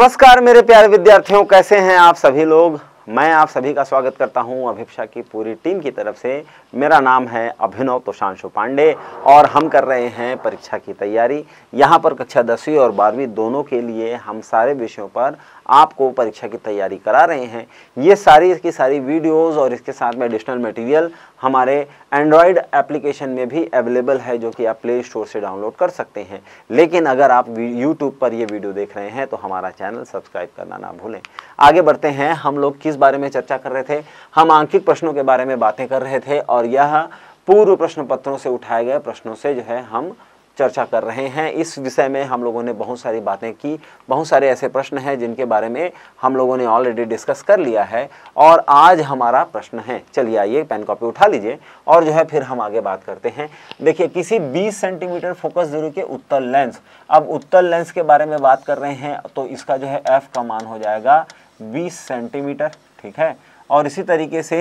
नमस्कार मेरे प्यारे विद्यार्थियों कैसे हैं आप सभी लोग मैं आप सभी का स्वागत करता हूं अभिप्सा की पूरी टीम की तरफ से मेरा नाम है अभिनव तोशांशु पांडे और हम कर रहे हैं परीक्षा की तैयारी यहां पर कक्षा दसवीं और बारहवीं दोनों के लिए हम सारे विषयों पर आपको परीक्षा की तैयारी करा रहे हैं ये सारी इसकी सारी वीडियोस और इसके साथ में एडिशनल मटेरियल हमारे एंड्रॉयड एप्लीकेशन में भी अवेलेबल है जो कि आप प्ले स्टोर से डाउनलोड कर सकते हैं लेकिन अगर आप यूट्यूब पर ये वीडियो देख रहे हैं तो हमारा चैनल सब्सक्राइब करना ना भूलें आगे बढ़ते हैं हम लोग किस बारे में चर्चा कर रहे थे हम आंकिक प्रश्नों के बारे में बातें कर रहे थे और यह पूर्व प्रश्न पत्रों से उठाए गए प्रश्नों से जो है हम चर्चा कर रहे हैं इस विषय में हम लोगों ने बहुत सारी बातें की बहुत सारे ऐसे प्रश्न हैं जिनके बारे में हम लोगों ने ऑलरेडी डिस्कस कर लिया है और आज हमारा प्रश्न है चलिए आइए पेन कॉपी उठा लीजिए और जो है फिर हम आगे बात करते हैं देखिए किसी 20 सेंटीमीटर फोकस दूरी के उत्तर लेंस अब उत्तर लेंस के बारे में बात कर रहे हैं तो इसका जो है एफ का मान हो जाएगा बीस सेंटीमीटर ठीक है और इसी तरीके से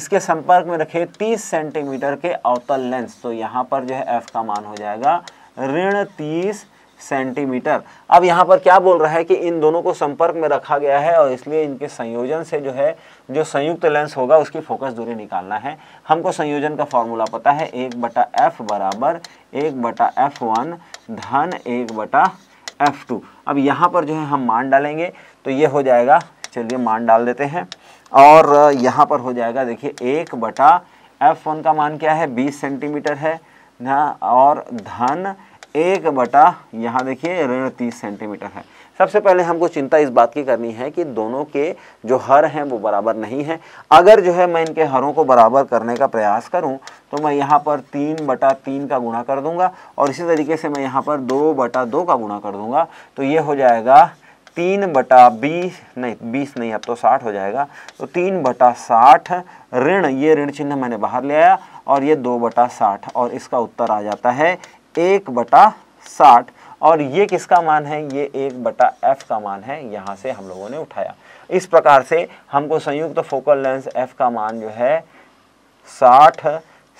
इसके संपर्क में रखे 30 सेंटीमीटर के अवतल लेंस तो यहाँ पर जो है एफ का मान हो जाएगा ऋण तीस सेंटीमीटर अब यहाँ पर क्या बोल रहा है कि इन दोनों को संपर्क में रखा गया है और इसलिए इनके संयोजन से जो है जो संयुक्त लेंस होगा उसकी फोकस दूरी निकालना है हमको संयोजन का फॉर्मूला पता है एक बटा एफ बराबर एक बटा एफ वन धन एक बटा एफ टू अब यहाँ पर जो है हम मान डालेंगे तो ये हो जाएगा चलिए मान डाल देते हैं और यहाँ पर हो जाएगा देखिए एक बटा एफ वन का मान क्या है बीस सेंटीमीटर है ना और धन एक बटा यहाँ देखिए ऋण तीस सेंटीमीटर है सबसे पहले हमको चिंता इस बात की करनी है कि दोनों के जो हर हैं वो बराबर नहीं हैं अगर जो है मैं इनके हरों को बराबर करने का प्रयास करूं तो मैं यहाँ पर तीन बटा तीन का गुणा कर दूंगा और इसी तरीके से मैं यहाँ पर दो बटा दो का गुणा कर दूंगा तो ये हो जाएगा तीन बटा बीस नहीं बीस नहीं अब तो साठ हो जाएगा तो तीन बटा साठ ऋण ये ऋण चिन्ह मैंने बाहर ले आया और ये दो बटा साठ और इसका उत्तर आ जाता है एक बटा साठ और ये किसका मान है ये एक बटा एफ का मान है यहाँ से हम लोगों ने उठाया इस प्रकार से हमको संयुक्त तो फोकल लेंस एफ का मान जो है साठ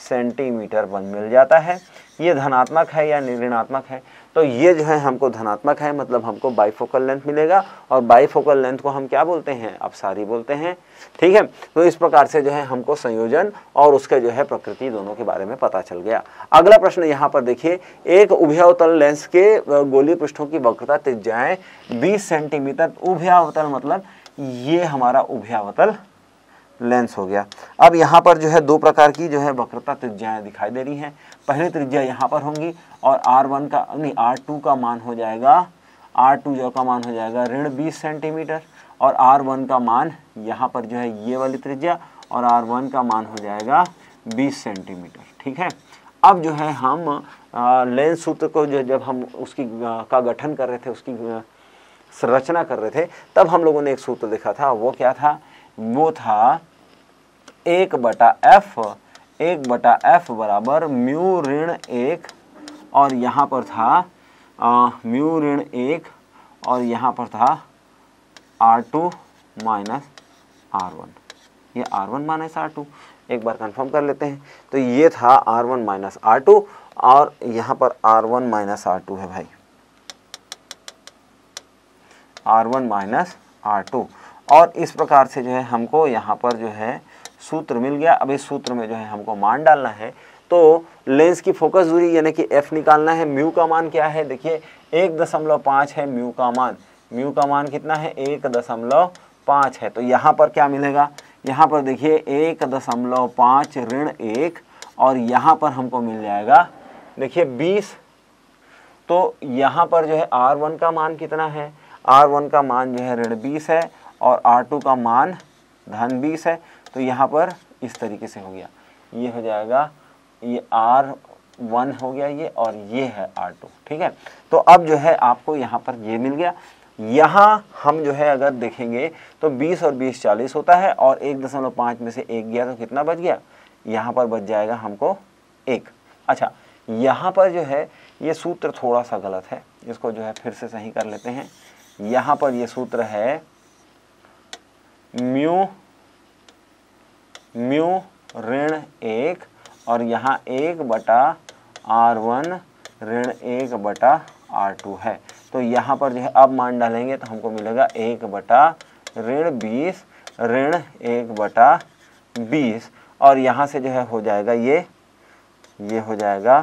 सेंटीमीटर बन मिल जाता है ये धनात्मक है या निर्णात्मक है तो ये जो है हमको धनात्मक है मतलब हमको बाईफोकल लेंथ मिलेगा और बाईफोकल लेंथ को हम क्या बोलते हैं सारी बोलते हैं ठीक है तो इस प्रकार से जो है हमको संयोजन और उसके जो है प्रकृति दोनों के बारे में पता चल गया अगला प्रश्न यहाँ पर देखिए एक उभयावतल लेंस के गोली पृष्ठों की वक्रता जाए बीस सेंटीमीटर उभयावतल मतलब ये हमारा उभयावतल लेंस हो गया अब यहाँ पर जो है दो प्रकार की जो है वक्रता त्रिज्याएँ दिखाई दे रही हैं पहली त्रिज्या यहाँ पर होंगी और आर वन का नहीं आर टू का मान हो जाएगा आर टू जो का मान हो जाएगा ऋण बीस सेंटीमीटर और आर वन का मान यहाँ पर जो है ये वाली त्रिज्या और आर वन का मान हो जाएगा बीस सेंटीमीटर ठीक है अब जो है हम लेंस सूत्र को जो जब हम उसकी का गठन कर रहे थे उसकी संरचना कर रहे थे तब हम लोगों ने एक सूत्र देखा था वो क्या था वो था एक बटा एफ एक बटा एफ बराबर म्यू ऋण एक और यहाँ पर था आ, म्यू ऋण एक और यहाँ पर था R two minus R one ये R one minus R two एक बार कंफर्म कर लेते हैं तो ये था R one minus R two और यहाँ पर R one minus R two है भाई R one minus R two और इस प्रकार से जो है हमको यहाँ पर जो है सूत्र मिल गया अब इस सूत्र में जो है हमको मान डालना है तो लेंस की फोकस दूरी यानी कि एफ निकालना है म्यू का मान क्या है देखिए एक दशमलव पाँच है म्यू का मान म्यू का मान कितना है एक दशमलव पाँच है तो यहाँ पर क्या मिलेगा यहाँ पर देखिए एक दशमलव पाँच ऋण एक और यहाँ पर हमको मिल जाएगा देखिए बीस तो यहाँ पर जो है आर वन का मान कितना है आर वन का मान जो है ऋण बीस है और R2 का मान धन बीस है तो यहाँ पर इस तरीके से हो गया ये हो जाएगा ये आर वन हो गया ये और ये है R2 टू ठीक है तो अब जो है आपको यहाँ पर ये मिल गया यहाँ हम जो है अगर देखेंगे तो 20 और 20 40 होता है और एक दशमलव पाँच में से एक गया तो कितना बच गया यहाँ पर बच जाएगा हमको एक अच्छा यहाँ पर जो है ये सूत्र थोड़ा सा गलत है इसको जो है फिर से सही कर लेते हैं यहाँ पर ये सूत्र है म्यू म्यू ऋण एक और यहाँ एक बटा आर वन ऋण एक बटा आर टू है तो यहाँ पर जो है अब मान डालेंगे तो हमको मिलेगा एक बटा ऋण बीस ऋण एक बटा बीस और यहाँ से जो है हो जाएगा ये ये हो जाएगा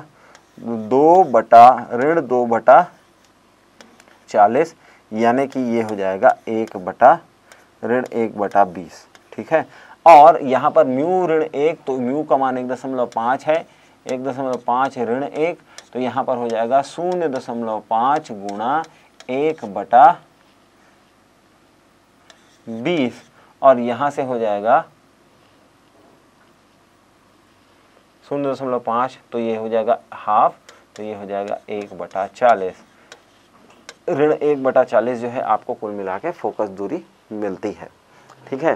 दो बटा ऋण दो बटा चालीस यानी कि ये हो जाएगा एक बटा ऋण एक बटा बीस ठीक है और यहाँ पर म्यू ऋण एक तो म्यू का मान एक दशमलव पाँच है एक दशमलव पाँच ऋण एक तो यहाँ पर हो जाएगा शून्य दशमलव पाँच गुणा एक बटा बीस और यहाँ से हो जाएगा शून्य दशमलव पाँच तो ये हो जाएगा हाफ तो ये हो जाएगा एक बटा चालीस ऋण एक बटा चालीस जो है आपको कुल मिला के फोकस दूरी मिलती है ठीक है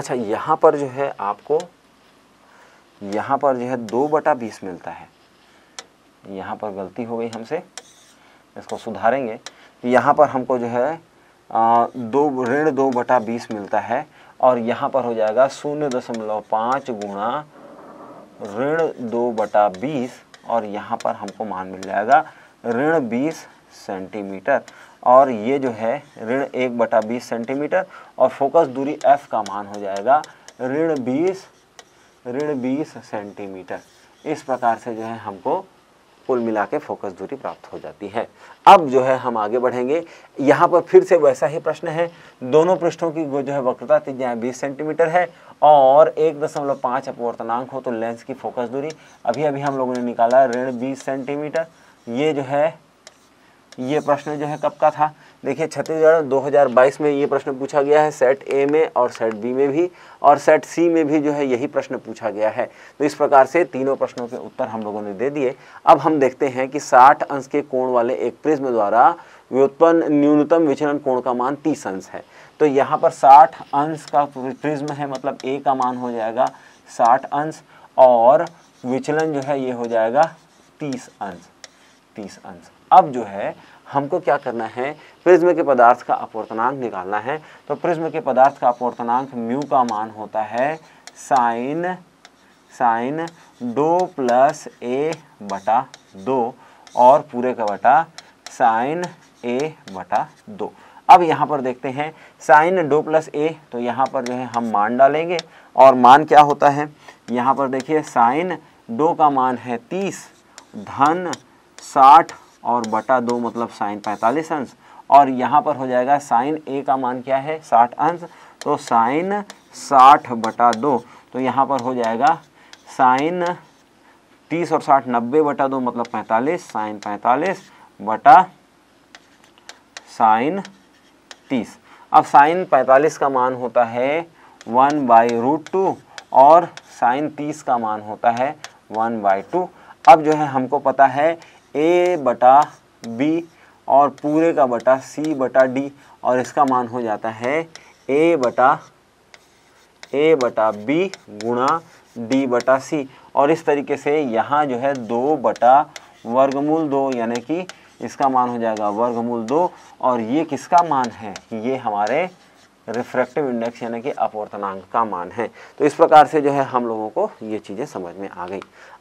अच्छा यहां पर जो है आपको यहां पर जो है दो बटा बीस मिलता है यहां पर गलती हो गई हमसे इसको सुधारेंगे यहां पर हमको जो है आ, दो ऋण दो बटा बीस मिलता है और यहां पर हो जाएगा शून्य दशमलव पाँच गुणा ऋण दो बटा बीस और यहां पर हमको मान मिल जाएगा ऋण बीस सेंटीमीटर और ये जो है ऋण एक बटा बीस सेंटीमीटर और फोकस दूरी एफ का मान हो जाएगा ऋण बीस ऋण बीस सेंटीमीटर इस प्रकार से जो है हमको कुल मिला के फोकस दूरी प्राप्त हो जाती है अब जो है हम आगे बढ़ेंगे यहाँ पर फिर से वैसा ही प्रश्न है दोनों पृष्ठों की जो है वक्रता त्रिज्या बीस सेंटीमीटर है और एक दशमलव पाँच अपवर्तनांक हो तो लेंस की फोकस दूरी अभी अभी हम लोगों ने निकाला ऋण बीस सेंटीमीटर ये जो है ये प्रश्न जो है कब का था देखिए छत्तीसगढ़ 2022 में ये प्रश्न पूछा गया है सेट ए में और सेट बी में भी और सेट सी में भी जो है यही प्रश्न पूछा गया है तो इस प्रकार से तीनों प्रश्नों के उत्तर हम लोगों ने दे दिए अब हम देखते हैं कि 60 अंश के कोण वाले एक प्रिज्म द्वारा व्युत्पन्न न्यूनतम विचलन कोण का मान 30 अंश है तो यहाँ पर साठ अंश का प्रिज्म है मतलब ए का मान हो जाएगा साठ अंश और विचलन जो है ये हो जाएगा तीस अंश तीस अंश अब जो है हमको क्या करना है प्रिज्म के पदार्थ का अपवर्तनांक निकालना है तो प्रिज्म के पदार्थ का अपवर्तनांक म्यू का मान होता है साइन साइन दो प्लस ए बटा दो और पूरे का बटा साइन ए बटा दो अब यहाँ पर देखते हैं साइन दो प्लस ए तो यहाँ पर जो है हम मान डालेंगे और मान क्या होता है यहाँ पर देखिए साइन दो का मान है तीस धन साठ और बटा दो मतलब साइन पैंतालीस अंश और यहाँ पर हो जाएगा साइन ए का मान क्या है साठ अंश तो साइन साठ बटा दो तो यहाँ पर हो जाएगा साइन तीस और साठ नब्बे बटा दो मतलब पैंतालीस साइन पैंतालीस बटा साइन तीस अब साइन पैंतालीस का मान होता है वन बाई रूट टू और साइन तीस का मान होता है वन बाई टू अब जो है हमको पता है ए बटा बी और पूरे का बटा सी बटा डी और इसका मान हो जाता है ए बटा ए बटा बी गुणा डी बटा सी और इस तरीके से यहाँ जो है दो बटा वर्गमूल दो यानी कि इसका मान हो जाएगा वर्गमूल दो और ये किसका मान है ये हमारे रिफ्रैक्टिव इंडेक्स यानी कि अपवर्तनांक का मान है तो इस प्रकार से जो है हम लोगों को ये चीज़ें समझ में आ गई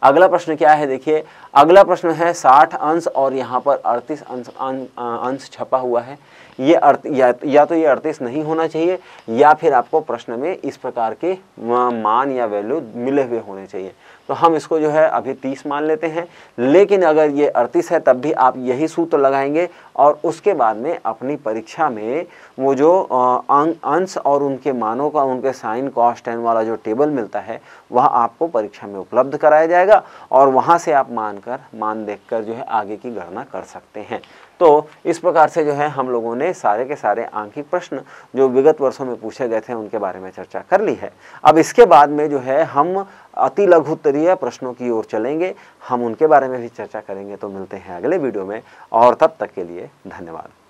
अगला प्रश्न क्या है देखिए अगला प्रश्न है 60 अंश और यहाँ पर 38 अंश अं, अंश छपा हुआ है ये या, या तो ये 38 नहीं होना चाहिए या फिर आपको प्रश्न में इस प्रकार के मान या वैल्यू मिले हुए होने चाहिए तो हम इसको जो है अभी तीस मान लेते हैं लेकिन अगर ये अड़तीस है तब भी आप यही सूत्र लगाएंगे और उसके बाद में अपनी परीक्षा में वो जो अंश और उनके मानों का उनके साइन कॉस्ट एन वाला जो टेबल मिलता है वह आपको परीक्षा में उपलब्ध कराया जाएगा और वहाँ से आप मानकर मान देखकर जो है आगे की गणना कर सकते हैं तो इस प्रकार से जो है हम लोगों ने सारे के सारे आंकी प्रश्न जो विगत वर्षों में पूछे गए थे उनके बारे में चर्चा कर ली है अब इसके बाद में जो है हम अति लघु उत्तरीय प्रश्नों की ओर चलेंगे हम उनके बारे में भी चर्चा करेंगे तो मिलते हैं अगले वीडियो में और तब तक के लिए धन्यवाद